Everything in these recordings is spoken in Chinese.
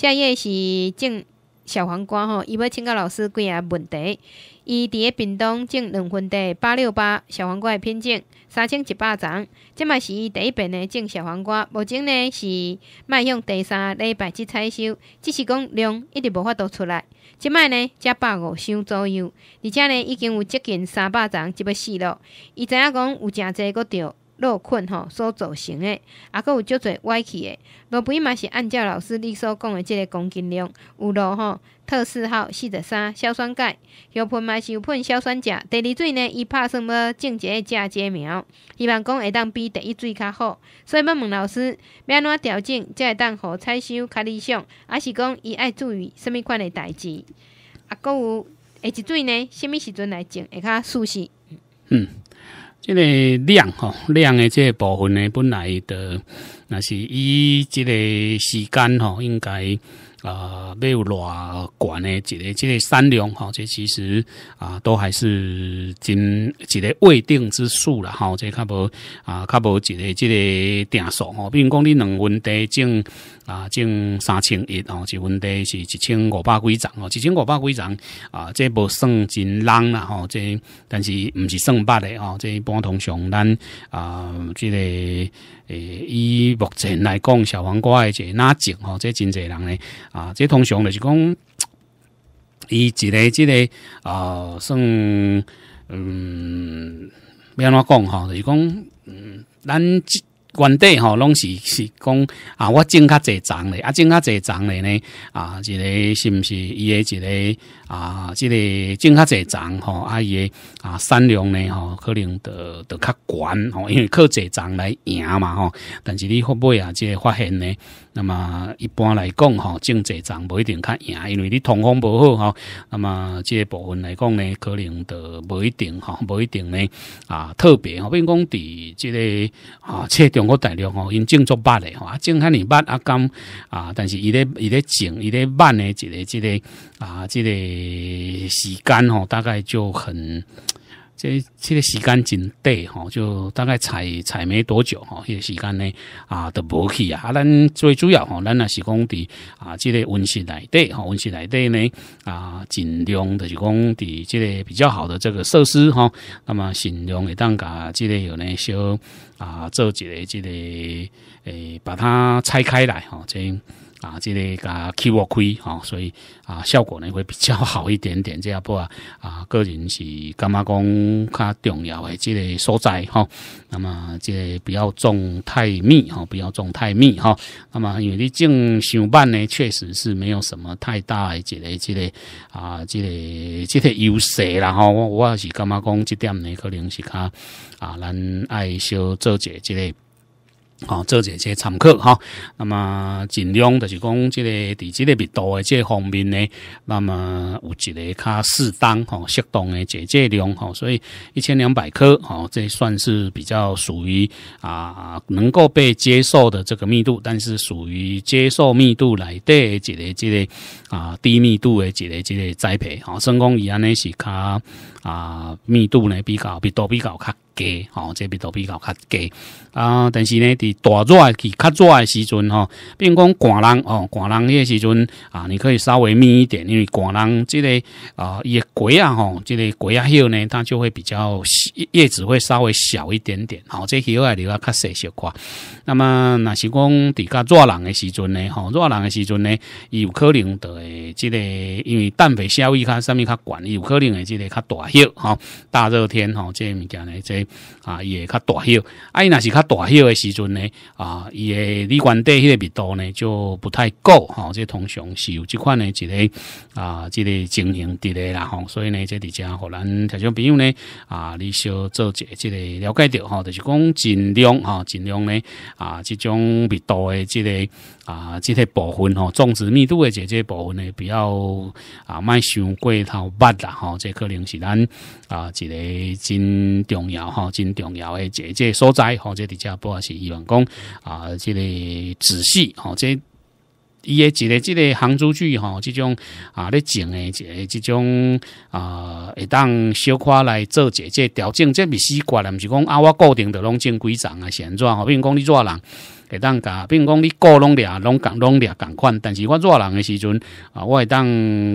下页是种小黄瓜吼，伊要请教老师几个问题。伊伫咧屏东种两分地，八六八小黄瓜的品种，三千一百丛。即卖是伊第一遍咧种小黄瓜，目前呢是迈向第三礼拜去采收，只是讲量一直无法度出来。即卖呢才百五箱左右，而且呢已经有接近三百丛即要死咯。伊知影讲有诚侪个着，落困吼，所造成的，啊，佮有足侪歪曲的。落盆嘛是按照老师你所讲的这个公斤量，有落吼，特四号四十三硝酸钙，药盆嘛是有喷硝酸钾。第二水呢，伊怕什么症的嫁接苗？希望讲会当比第一水较好。所以要问老师，要安怎调整才会当好采收较理想？还是讲伊爱注意甚物款的代志？啊，佮有，下一水呢，甚物时阵来种？会较舒适。嗯。这个量吼量的这个部分呢，本来的那是以这个时间吼应该。啊，没有偌管诶，一个即个三两吼，即其实啊，都还是真一个未定之数啦，吼，即较无啊，较无一个即个定数吼，如讲你两稳定种啊种三千一哦，一稳定是一千五百几涨哦，一千五百几涨啊，即无算真浪啦吼，即但是唔是算八诶吼，即一般通常咱啊即个诶以目前来讲，小黄瓜诶个拉景吼，即真侪人咧。啊，这通常著是讲，伊一个、一个啊，算嗯，要安怎讲哈？就是讲，嗯，咱原底哈拢是是讲啊，我种较侪丛嘞，啊，种较侪丛嘞呢啊，一个是不是？伊个一个啊，这个种较侪丛哈，啊伊诶啊，产量呢哈，可能得得较悬吼，因为靠济丛来赢嘛哈。但是你后尾啊，即发现呢。那么一般来讲，哈，种植长不一定较赢，因为你通风不好哈。那么，这部分来讲呢，可能的不一定哈，不一定呢。啊，特别，比如讲，伫这个啊，切中国大陆哦，因种足八嘞，种哈年八啊，咁啊，但是伊咧伊咧种伊咧慢呢，一个即个啊，即个时间哦，大概就很。这这个时间真短吼，就大概采采没多久哈，这个时间呢啊都不去啊。啊，咱最主要哈，咱也是讲伫啊，这个温室来底哈，温室来底呢啊，尽量的就是讲伫这个比较好的这个设施哈。那么尽量会当把这个有呢，小啊做一个这个诶，把它拆开来哈，这啊，这个啊，起沃亏哈，所以啊，效果呢会比较好一点点。这样不啊，啊，个人是干嘛讲，较重要的这个所在哈。那么，这不要种太密哈，不要种太密哈。那么，因为你种小半呢，确实是没有什么太大的一个这个啊、这个这个优势啦哈。我我是干嘛讲这点呢？可能是他啊，咱爱少做些这类。好做这些参考哈，那么尽量就是讲，这个地基的密度的这方面呢，那么有一个较适当哈、适当诶解节量哈，所以一千两百克哈，这算是比较属于啊能够被接受的这个密度，但是属于接受密度来的一个、一个啊低密度的、一个、一个栽培好，生工伊安呢是较啊密度呢比较密度比较较。卡。低哦，这比都比较较低啊，但是呢，伫大热去较热的时阵吼，并讲寒冷哦，人冷个时阵啊，你可以稍微眯一点，因为寒冷即个啊叶鬼啊吼，即个鬼啊叶呢，它就会比较叶子会稍微小一点点，好，这个叶你话较细小块。那么若是讲伫较热人的时阵呢，吼热人的时阵呢，有可能的即个，因为氮肥效益它上面悬，管，有可能的即个较大叶哈。大热天吼，即物件呢，即。啊，伊会较大啊，伊若是较大号的时阵呢，啊，伊的旅原地迄个密度呢就不太够哈，这通常是有这款的一个啊，个情形伫的啦然后所以呢，这伫遮和咱听众朋友呢，啊，你小做一下这个了解着哈，就是讲尽量吼，尽量呢，啊，这种密度的这个。啊，即个部分吼，种植密度的这这部分呢，比较啊，卖想过头巴啦吼，这可能是咱啊，一个真重要吼，真重要的这这所在吼，这底遮，不也是员讲啊，这个仔细吼，这伊诶一个即个杭州剧吼，即种啊，咧种一个即种啊，会当小可来做一个调整，这咪习惯，毋是讲啊，我固定着拢种几丛啊，是安怎吼，比如讲你做人。会当甲，比如讲你个拢掠拢共拢掠共款。但是我热人诶时阵啊，我会当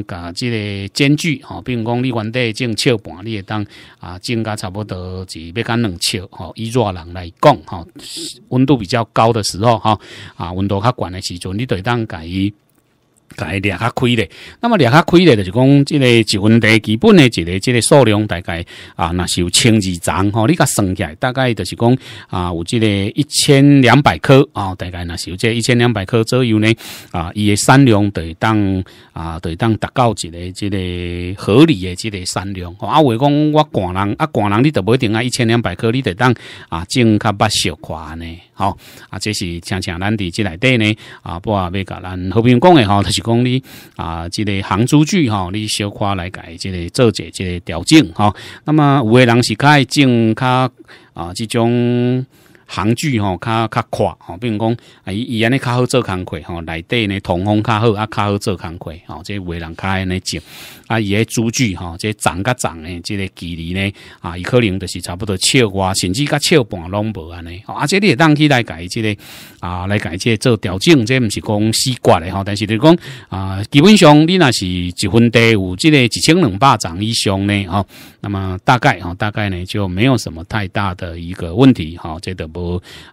甲即个间距吼。比如讲你原底种笑盘，你会当啊种甲差不多是要甲两尺吼。以热人来讲吼，温度比较高的时候吼，啊温度较悬诶时阵，你会当甲伊。介掠较开咧，那么掠较开咧，就是讲，即个一分地基本的，一个即个数量大概啊，那是有千二张吼，你甲算起来大概就是讲啊，有即个一千两百棵啊，大概那是有即一千两百棵左右呢啊，伊的产量会当啊，会当达到一个即个合理的即个产量。啊，我讲我广人啊，广人你都不一定啊，一千两百棵你得当啊，种较八少块呢。好啊，这是像像咱伫即内底呢啊，不啊，甲咱好朋友讲诶吼，就是讲你啊，即个杭州剧吼，你小夸来改即个做者即个调整吼。那么，有诶人是较爱种较啊，即种。行距吼较较宽哈，比如讲，啊，伊伊安尼较好做工课吼，内底呢通风较好啊，较好做康快吼，即鞋人爱安尼接啊，伊个株距吼，即长甲长呢，即个距离呢，啊，伊可能就是差不多七过，甚至甲七半拢无安尼，啊，即你当去来改即个啊，来改即做调整，即毋是讲西刮的吼，但是就讲啊，基本上你若是一分地有即个一千两百长以上呢吼，那么大概哈，大概呢就没有什么太大的一个问题哈，即个不。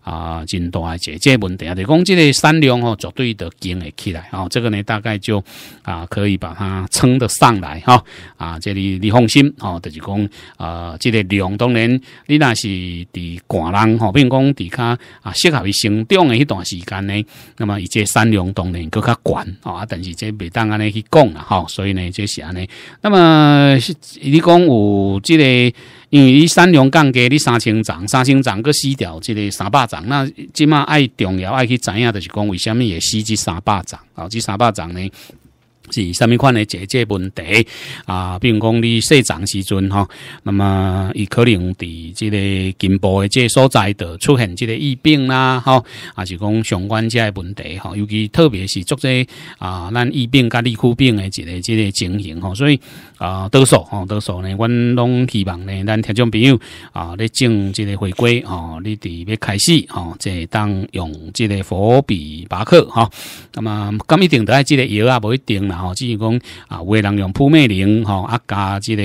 啊，真大个，这问题啊，就讲即个山量哦，绝对得坚起来啊。这个呢，大概就啊，可以把它撑得上来哈啊。这里你放心哦，就是讲啊，这个量当然，你若是伫寒冷比并讲伫较啊适合于生长诶迄段时间呢。那么，这山量当然更较高啊，但是这未当安尼去讲啊吼，所以呢，这安呢，那么你讲有这个。因为伊三两降低，你三千涨，三千涨个死掉，即个三百涨，那即嘛爱重要，爱去知影就是讲，为什么会死即三八涨？好，即三百涨呢？是什物款嘞？即个问题啊，比如讲你细长时阵哈，那么伊可能伫即个颈部的这所在，就出现即个疫病啦，哈，啊，是讲相关这问题哈，尤其特别是做在啊，咱疫病甲利疾病的一个即个情形哈，所以啊，多数哈，多数呢，阮拢希望呢，咱听众朋友啊，你正即个回归哈，你伫要开始哈，即当用即个伏笔巴克哈，那么咁一定得爱即个药啊，无一定啦。哦，只是讲啊，有的人用扑灭灵吼，啊加即个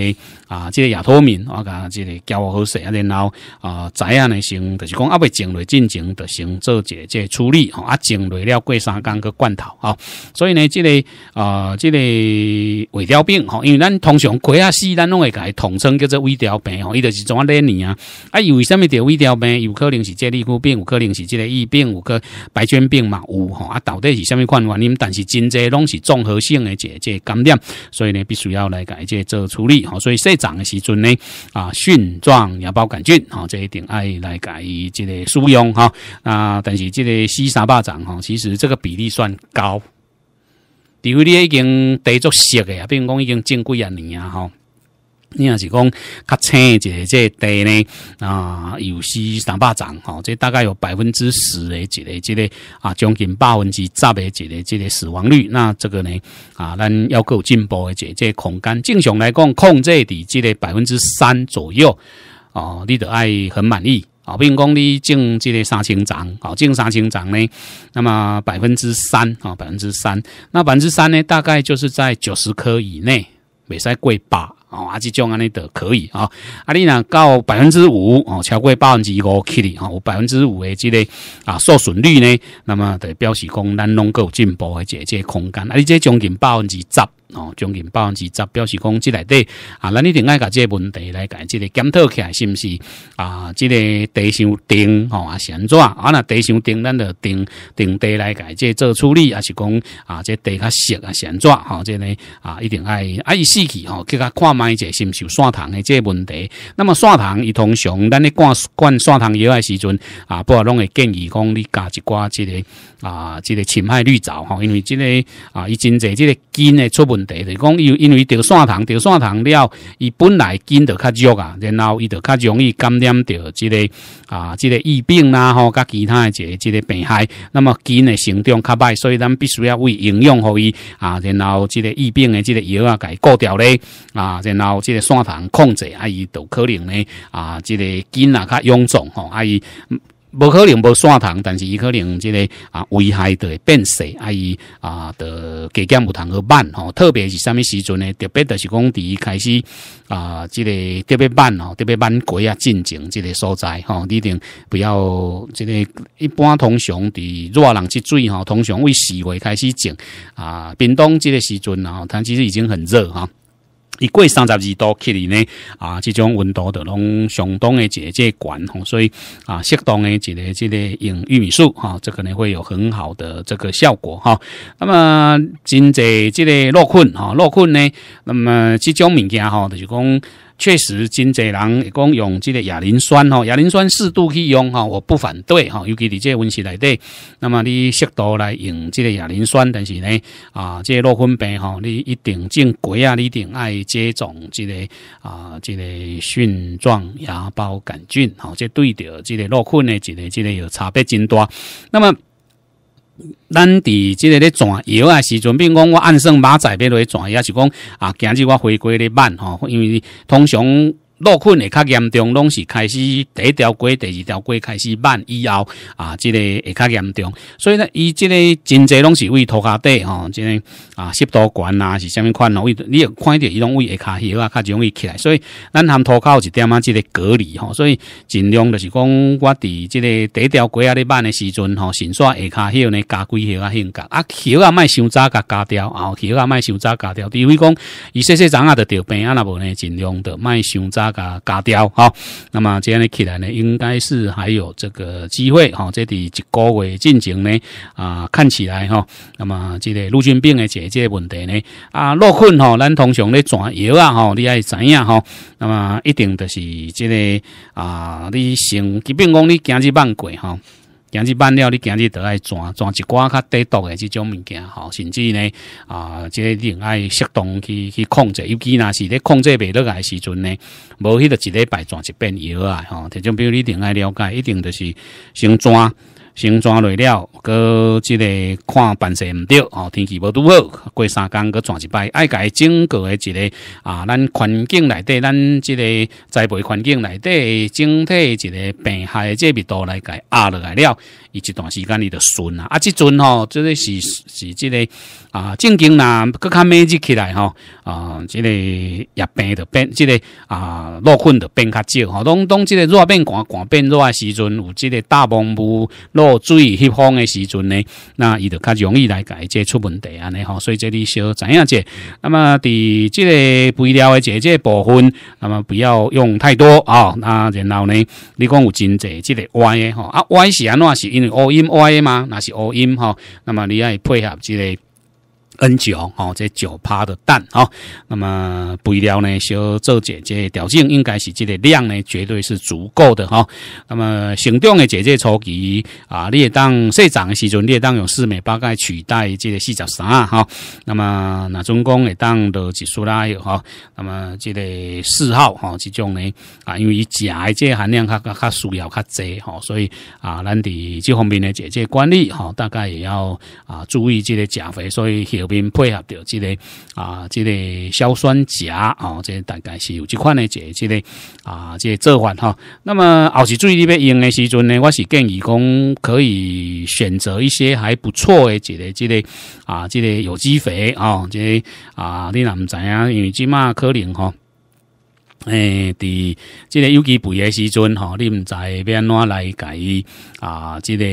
啊，即个亚托敏，啊加即个教我好啊然后啊仔啊，呢成，就是讲啊，未正类进前就成做一个这个处理。吼，啊正类了过三工个罐头。哦，所以呢，即个啊，即个胃调病。吼，因为咱通常过啊死难会改统称叫做胃调病。吼，伊就是啊咧年啊？啊，因为什么叫胃调病，有可能是即类古病，有可能是即个疫病，有个白血病嘛，有。吼，啊，到底是什么款原因？但是真济拢是综合性。的这姐感染，所以呢，必须要来改这做处理好，所以生长的时阵呢，啊，菌状芽孢杆菌好，这一定爱来改这个使用哈。啊，但是这个四三八长哈，其实这个比例算高，除非你已经地足小的比如讲已经正规啊年啊哈。你若是讲，较青一个地呢啊，有是三百掌吼，这大概有百分之十的，一个这个啊，将近百分之十的，一个这个死亡率。那这个呢啊，咱要够进步的，这个空间，正常来讲控制在这个百分之三左右哦。你得爱很满意啊，如讲你净这个三千掌啊，净三千掌呢，那么百分之三啊，百分之三，那百分之三呢，大概就是在九十棵以内，没使贵八。啊，即种安尼的可以啊，啊你若到百分之五哦，超过百分之五去的啊，有百分之五的这个啊受损率呢，那么得表示讲咱能够进步的这些空间，啊你这将近百分之十。哦，将近百分之十，表示讲即内底啊，咱一定爱甲这问题来改，这个检讨起来是毋是啊？这个地上钉吼啊，闲抓啊，那地上钉咱着钉钉地来改，这做处理还是讲啊，这地较湿啊，闲抓吼，这呢啊，一定爱啊，伊四去吼，去甲看卖者是毋是有线糖的这问题？那么线糖伊通常，咱咧灌灌刷糖药的时阵啊，不啊，拢会建议讲你加一挂这个啊，这个侵害绿藻吼，因为这个啊，伊真侪这个根的出不。问题就讲，因因为钓线塘钓线塘了，伊本来根就较弱啊，然后伊就较容易感染到即个啊，即个疫病啦吼，甲其他诶一个即个病害，那么根诶成长较歹，所以咱必须要为营养好伊啊，然后即个疫病诶即个药啊改过掉咧啊，然后即个线塘控制啊，伊就可能咧啊，即个根啊较臃肿吼啊伊。无可能无砂糖，但是伊可能即个啊危害的变色，啊伊啊的加减有通个慢吼，特别是啥物时阵呢？特别就是讲伫开始啊，即个特别慢哦，特别慢过啊进情即个所在吼，你一定不要即个一般通常伫热人去水吼，通常为四月开始种啊，冰冻即个时阵吼，它其实已经很热哈。一过三十二度起里呢，啊，这种温度的拢相当的一个管吼，所以啊，适当的这个、这个用玉米素哈，这可能会有很好的这个效果哈。那么，真侪这个落困哈，落困呢，那么这种物件哈，就是讲。确实，真济人会讲用这个亚磷酸吼，亚磷酸适度去用吼，我不反对哈。尤其你这温室内底，那么你适度来用这个亚磷酸，但是呢，啊，这落粪病吼，你一定正规啊，你一定爱接种这个啊，这个蕈状芽孢杆菌吼，这对着这个落粪的一个一个有差别真大。那么。咱伫即个咧转摇啊时阵，比如讲我按算马仔要去转抑是讲啊，今日我回归咧慢吼，因为通常。落困会较严重，拢是开始第一条街、第二条街开始慢以后啊，即个会较严重，所以呢，伊即个真济拢是位涂骹底吼，即个啊十多悬啊是什物款咯，位你有看着伊拢位下骹起啊，较容易起来，所以咱含涂有一点啊，即个隔离吼，所以尽量就是讲，我伫即个第一条街啊咧慢的时阵吼，绳索下骹起呢，加几起啊，性格啊起啊卖伤早甲加掉啊，起啊卖伤早加掉，除非讲伊细细人啊着着病啊若无呢，尽量着卖伤早。啊，嘎掉哈，那么这样呢起来呢，应该是还有这个机会哈。这里一个月进程呢啊，看起来哈，那么这个陆军病的解决问题呢啊，落困哈，咱通常咧转药啊哈，你爱怎样哈，那么一定就是这个啊，你先即便讲你今日放过哈。今日办了，你今日得爱转转一寡较低毒的这种物件吼，甚至呢啊，即个定爱适当去去控制，尤其那是咧控制袂落来的时阵呢，无迄到一礼拜转一遍药啊吼，这种比如你一定爱了解，一定就是先转。生抓材了，个即个看办事唔对，哦，天气无拄好，过三工个转一摆，爱改整个个一个啊，咱环境内底，咱即个栽培环境内底整体一个病害，即密度来改压落来了。伊一段时间里的顺啊，啊，即阵吼，即个是是即个啊，正经啦，佮较咩只起来吼啊，即个疫病的变，即个啊，落困的变较少吼。当当即个热变寒，寒变热的时阵，有即个大风雾、落水、翕风的时阵呢，那伊就较容易来解决出问题安尼吼，所以这里少知影者。那么伫即个肥料的这这部分，那么不要用太多啊。那然后呢，你讲有真济即个歪的吼，啊歪是安怎是因为？O 音 OIA 吗？那是 O 音哈，那么你要配合这个。N 九哦，这九趴的蛋哦，那么肥料呢，小周姐姐条件应该是这个量呢，绝对是足够的哈。那么成长的姐姐初期啊，你当社长的时阵，你当用四美八钙取代这个四十三哈。那么那总共的当都结束了哈。那么这个四号哈，这种呢啊，因为钾的这含量较较较需要较多哈，所以啊，咱的这方面呢，姐姐管理哈，大概也要啊注意这个钾肥，所以。配合着，即个啊，即个硝酸钾啊，即大概是有即款的这个即个啊，即做法哈。那么，我注意里要用的时阵呢，我是建议讲可以选择一些还不错的这个即个啊，即个有机肥啊，即啊，你难唔知啊，因为即马可能哈。诶，伫即个有机肥诶时阵吼，你知要安怎来改啊？即个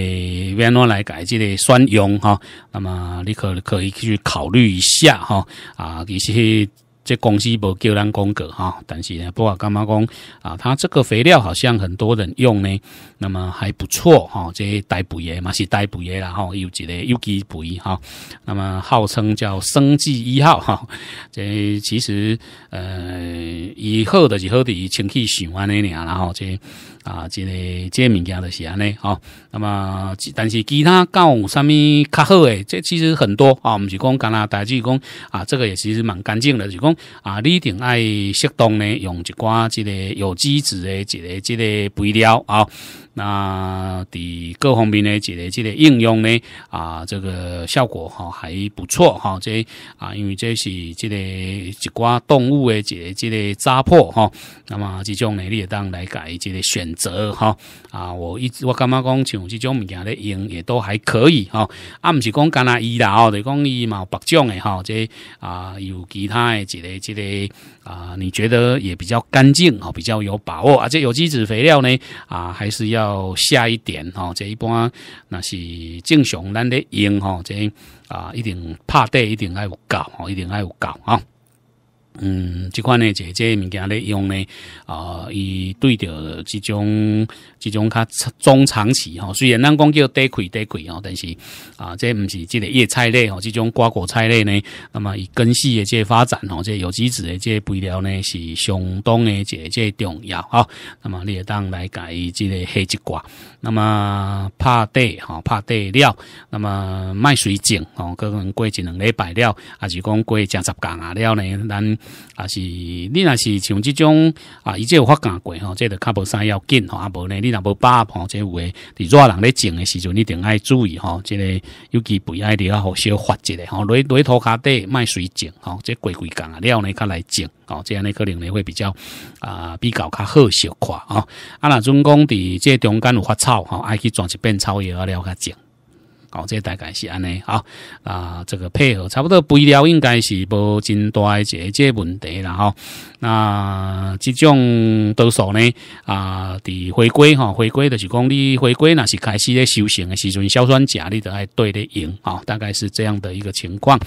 要安怎来改？即个选用吼，那么你可可以去考虑一下吼。啊！其实。这公司不叫咱公告哈，但是呢，不过干嘛讲啊，它这个肥料好像很多人用呢。那么还不错哈，这代肥液嘛是代肥液啦哈，有几个有机肥哈。那么号称叫生计一号哈，这其实呃，伊好就是好在清气循安尼尔啦哈，这啊，这个这物件就是安尼哈。那么但是其他有啥物较好诶？这其实很多啊，唔是讲干啦，代就是讲啊，这个也其实蛮干净的，就讲啊，你定爱适当呢用一寡即个有机质的这个即个肥料啊。那第各方面呢，这个这个应用呢，啊，这个效果哈还不错哈，这啊，因为这是这个一寡动物的这个这个扎破哈，那么这种呢你也当来改这个选择哈啊，我一我感觉讲像这种物件咧用也都还可以哈，啊，不是讲干阿伊啦哦，就讲伊嘛白种的哈，这啊有其他的一个这个啊，你觉得也比较干净哈，比较有把握，而且有机质肥料呢啊还是要。要下一点吼，这一般那是正常，咱咧用吼，这啊一定拍底一定爱有教，吼一定爱有教吼。嗯，这款呢，姐姐物件咧用呢，啊，伊对着这种、这种较中长期吼，虽然咱讲叫短亏、短亏吼，但是啊，这毋是即个叶菜类吼，这种瓜果菜类呢，那么以根系的这发展吼，这有机质的这肥料呢，是相当的即姐重要啊。那么你也当来改即个黑一瓜，那么怕地吼，怕地料，那么麦水井吼，可能过一两礼拜了，啊，是讲过加十工啊了呢，咱。啊，是，你若是像即种啊，伊即有发干过吼，即得较无啥要紧吼，啊无呢，你若无把吼，即的伫热人咧种的时候，你定爱注意吼，即个尤其不要滴互小发一下吼，落落土骹底卖水种吼，即过几工啊，了呢较来种吼，这样呢可能呢会比较啊比较较好小快啊。啊，那总讲伫这中间有发草哈，爱去转一遍草啊了，较种。哦，这大概是安尼啊啊，这个配合差不多，肥料应该是无真大一这这问题啦哈。那这种多数呢？啊，伫回归哈，回归的就是讲你回归那是开始咧修行的时阵，硝酸钾你都爱对咧用啊，大概是这样的一个情况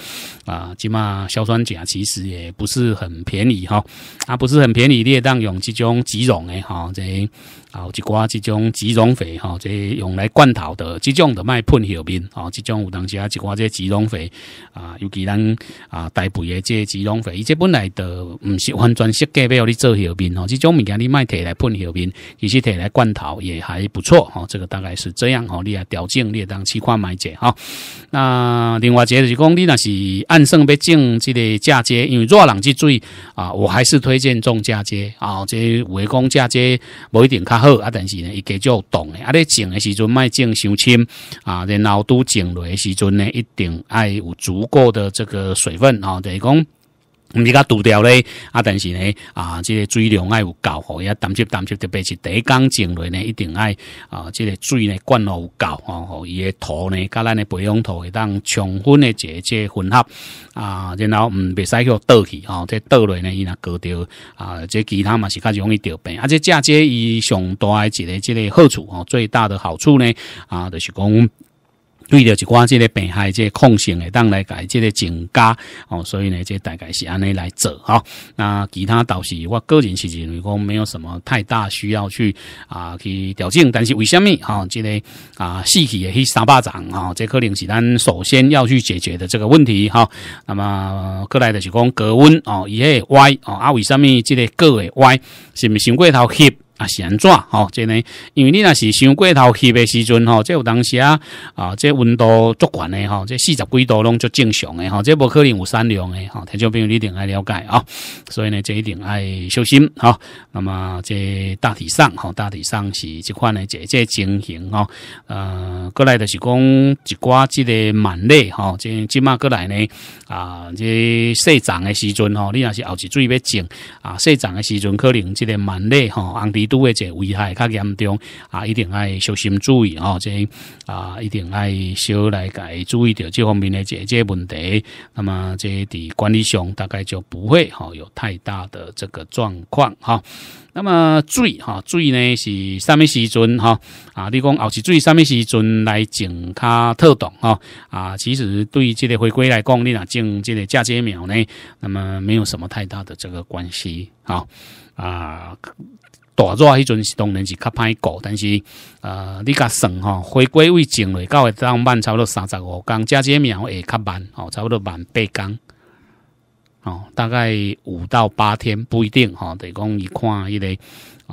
啊。起码硝酸钾其实也不是很便宜哈，啊，不是很便宜。列当用这种几种诶，哈，这。好，一寡即种基溶肥哈，这用来灌头的，即种的卖喷叶片，哦，这种有当时啊一寡这基溶肥啊，尤其咱啊大肥的这基溶肥，伊即本来的毋是完全设计要互你做叶片哦，这种物件你卖摕来喷后面，其实摕来灌头也还不错哦，这个大概是这样吼、哦，你啊条件你当试看买者哈。那另外就是讲，你若是按算要种即个嫁接，因为热人去水啊，我还是推荐种嫁接啊，即围攻嫁接无一点看。好啊！但是呢，伊个就冻，啊！你种的时阵卖种伤深啊，然后拄种落的时阵呢，一定爱有足够的这个水分啊，等于讲。唔，是家独掉咧，啊！但是呢，啊，即个水量爱有够吼，也淡季淡季特别是第一季种类呢，一定爱啊，即个水呢灌落有够吼，伊个土呢，甲咱的培养土会当充分的这这混合啊，然后唔，袂使去倒去吼，即倒落呢伊若割掉啊，即其他嘛是较容易得病，而且嫁接伊上大一个即个好处哦，最大的好处呢啊，就是讲。对着一寡即个病害，即个控性的，当来改这个增加哦，所以呢，这大概是安尼来做哈。那其他倒是我个人是认为讲没有什么太大需要去啊去调整，但是为什么哈，这个啊细期的去三巴掌哈，这可能是咱首先要去解决的这个问题哈。那么过来的是讲隔温哦，个歪哦，啊，为上面即个个诶歪，是毋是伤过头起？啊，是安怎吼？真呢，因为你若是伤过头去的时阵吼，即有当时啊，啊，即温度足悬的吼，即四十几度拢足正常的吼，即无可能有三两的吼，听众朋友你一定爱了解啊，所以呢，这一定爱小心啊。那么，即大体上吼，大体上是即款呢，即即情形吼。呃，过来就是讲一寡即个蛮累吼，即即马过来呢啊，即细长的时阵吼，你若是熬起最要精啊，细长的时阵可能即个蛮累吼，安都会这危害较严重啊，一定爱小心注意哦。这啊，一定爱小来改注意到这方面的这这问题。那么，这滴管理上大概就不会哈有太大的这个状况哈。那么，水哈，注呢是啥物时阵哈？啊，你讲后是水意啥物时阵来种它特懂哈？啊，其实对于这个回归来讲，你若种这个嫁接苗呢，那么没有什么太大的这个关系啊啊。大热迄阵是当然是较歹过，但是呃你甲算吼，回归为种类到会当慢差不多三十五工，加这苗会较慢哦，差不多慢八工哦，大概五到八天不一定吼，得讲伊看迄个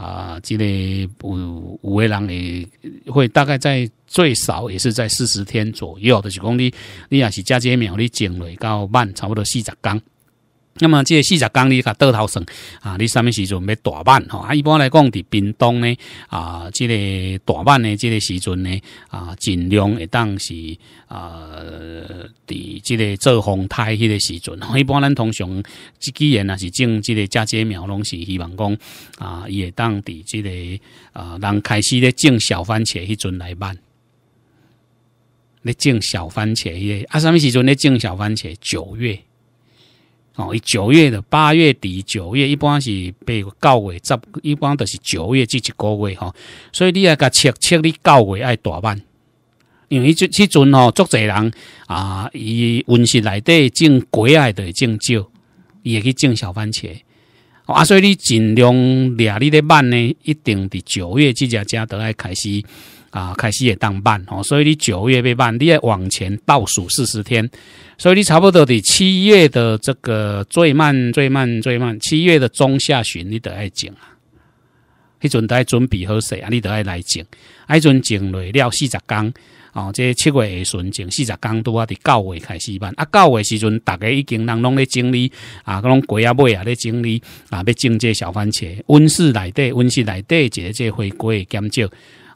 啊即个有有诶人会会大概在最少也是在四十天左右，就是讲你你若是加这苗你种类到慢差不多四十工。那么，即四十公里个倒头算啊，你什物时阵要打吼？哈，一般来讲，伫冰冻呢啊，即个打瓣呢，即个时阵呢啊，尽量会当是啊，伫即个做风台迄个时阵，一般咱通常自己人也是种即个嫁接苗，拢是希望讲啊，也当伫即个啊，人开始咧种小番茄迄阵来办。咧种小番茄，啊，什物时阵咧种小番茄？九月。哦，伊九月的八月底、九月一般是八个月，十一般都是九月即一个月吼。所以你要甲切切你九月爱大办，因为即即阵吼，足侪人啊，伊温室内底种果爱会种少，伊会去种小番茄。啊，所以你尽量掠你的蔓呢，一定伫九月即只家都爱开始。啊，开始也当办哦，所以你九月被办，你要往前倒数四十天，所以你差不多得七月的这个最慢、最慢、最慢，七月的中下旬你都爱种啊。迄阵爱准备好势啊，你都爱来种，迄阵种落了四十天。哦，这七月的旬种四十拄啊，伫九月开始办啊，九月时阵逐个已经人拢咧整理啊，拢鸡啊、尾啊咧整理啊，要种这小番茄、温室内底，温室内来得，个姐回归减少。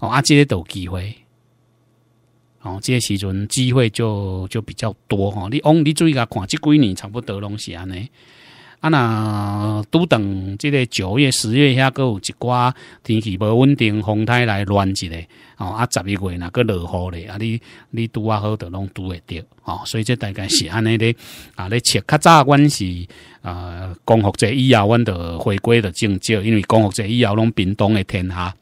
啊，这些都机会，哦，这些时阵机会就就比较多哈。你往你注意下看，这几年差不多拢是安尼。啊，那都等这个九月、十月遐，阁有一寡天气无稳定，风台来乱一下，哦，啊，十一月那个落雨咧，啊，你你拄啊好都拢拄会着。哦，所以这大概是安尼咧，啊。咧切较早阮是啊，光复者以后阮得回归的正界，因为光复者以后拢冰冻的天下。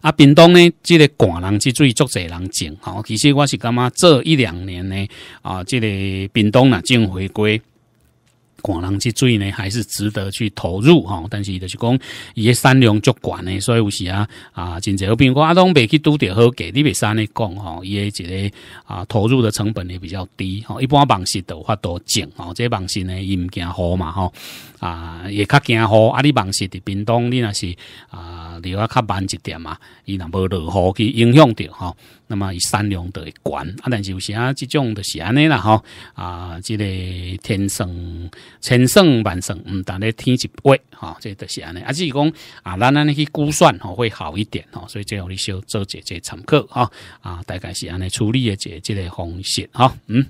啊，屏东呢，即个寒人之最足侪人种，吼，其实我是感觉这一两年呢，啊，即个屏东若种回归。看人去水呢，还是值得去投入吼。但是就是讲，伊个产量足悬呢，所以有时啊啊，真济好比如讲阿东北去拄着好给，你使安尼讲吼，伊个一个啊投入的成本也比较低吼。一般网线都发多钱哦，这网线呢，伊毋惊好嘛吼啊，也较惊好。啊。你网线伫冰冻，你若是啊，你啊较慢一点嘛，伊若无落雨去影响着吼。那么以善良的管啊，但是有时啊，这种的是安尼啦吼啊，这个天生千算万算，毋但咧天一不吼，即、这都是安尼啊，只是讲啊，咱安尼去估算哦，会好一点哦，所以这我咧小做解解参考吼。啊，大概是安尼处理的即个方式吼。嗯。